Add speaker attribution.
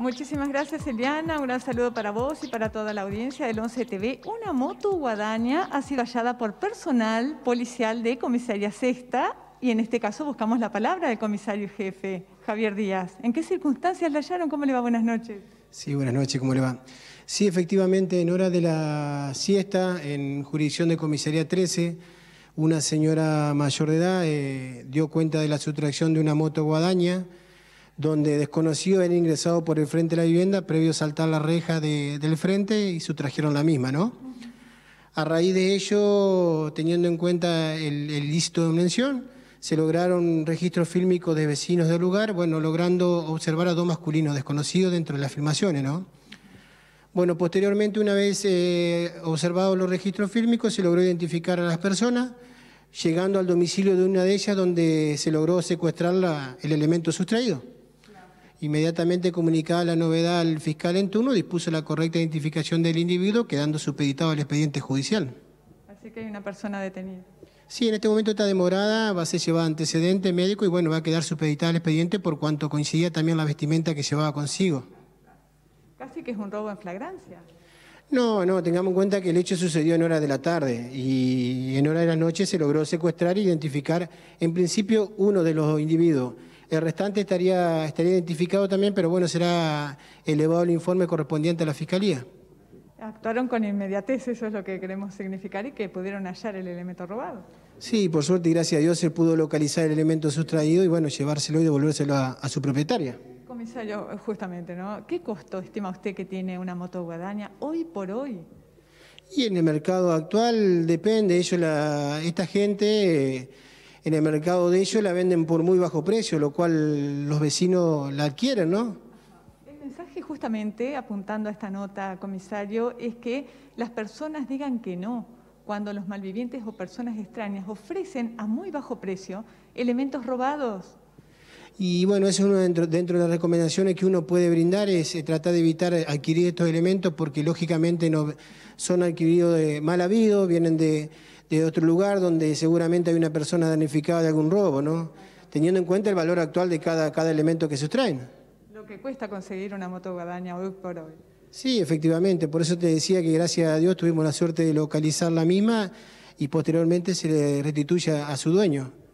Speaker 1: Muchísimas gracias, Eliana. Un gran saludo para vos y para toda la audiencia del 11 TV. Una moto guadaña ha sido hallada por personal policial de Comisaría Sexta y en este caso buscamos la palabra del comisario jefe, Javier Díaz. ¿En qué circunstancias la hallaron? ¿Cómo le va? Buenas noches.
Speaker 2: Sí, buenas noches, ¿cómo le va? Sí, efectivamente, en hora de la siesta, en jurisdicción de Comisaría 13, una señora mayor de edad eh, dio cuenta de la sustracción de una moto guadaña donde desconocido era ingresado por el frente de la vivienda previo a saltar la reja del frente y sustrajeron la misma, ¿no? A raíz de ello, teniendo en cuenta el, listo de mención, se lograron registros fílmicos de vecinos del lugar, bueno, logrando observar a dos masculinos desconocidos dentro de las filmaciones, ¿no? Bueno, posteriormente, una vez eh, observados los registros fílmicos, se logró identificar a las personas, llegando al domicilio de una de ellas donde se logró secuestrar la, el elemento sustraído. Inmediatamente comunicada la novedad al fiscal en turno, dispuso la correcta identificación del individuo, quedando supeditado al expediente judicial.
Speaker 1: Así que hay una persona detenida.
Speaker 2: Sí, en este momento está demorada, va a ser llevada antecedente médico y bueno, va a quedar supeditada al expediente por cuanto coincidía también la vestimenta que llevaba consigo.
Speaker 1: Casi que es un robo en flagrancia.
Speaker 2: No, no, tengamos en cuenta que el hecho sucedió en hora de la tarde y en hora de la noche se logró secuestrar e identificar en principio uno de los individuos. El restante estaría, estaría identificado también, pero bueno, será elevado el informe correspondiente a la Fiscalía.
Speaker 1: Actuaron con inmediatez, eso es lo que queremos significar, y que pudieron hallar el elemento robado.
Speaker 2: Sí, por suerte y gracias a Dios se pudo localizar el elemento sustraído y bueno, llevárselo y devolvérselo a, su propietaria.
Speaker 1: Comisario, justamente, ¿no? ¿Qué costo estima usted que tiene una moto guadaña hoy por hoy? Y
Speaker 2: en el mercado actual depende, ellos, esta gente... Eh, en el mercado de ellos la venden por muy bajo precio, lo cual los vecinos la adquieren, ¿no?
Speaker 1: El mensaje justamente, apuntando a esta nota, comisario, es que las personas digan que no cuando los malvivientes o personas extrañas ofrecen a muy bajo precio elementos robados.
Speaker 2: Y bueno, eso uno dentro, de las recomendaciones que uno puede brindar es eh, tratar de evitar adquirir estos elementos porque lógicamente no, son adquiridos de mal habido, vienen de de otro lugar donde seguramente hay una persona danificada de algún robo, ¿no? Teniendo en cuenta el valor actual de cada, cada elemento que se sustraen.
Speaker 1: Lo que cuesta conseguir una moto guadaña hoy por hoy.
Speaker 2: Sí, efectivamente, por eso te decía que gracias a Dios tuvimos la suerte de localizar la misma y posteriormente se le restituye a su dueño.